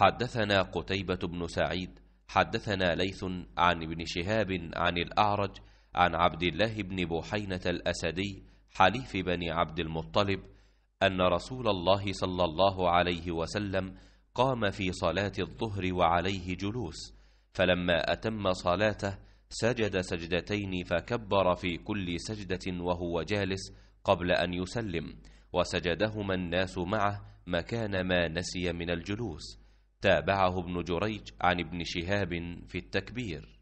حدثنا قتيبة بن سعيد حدثنا ليث عن ابن شهاب عن الأعرج عن عبد الله بن بحينة الأسدي حليف بني عبد المطلب أن رسول الله صلى الله عليه وسلم قام في صلاة الظهر وعليه جلوس فلما أتم صلاته سجد سجدتين فكبر في كل سجدة وهو جالس قبل أن يسلم وسجدهما الناس معه مكان ما نسي من الجلوس تابعه ابن جريج عن ابن شهاب في التكبير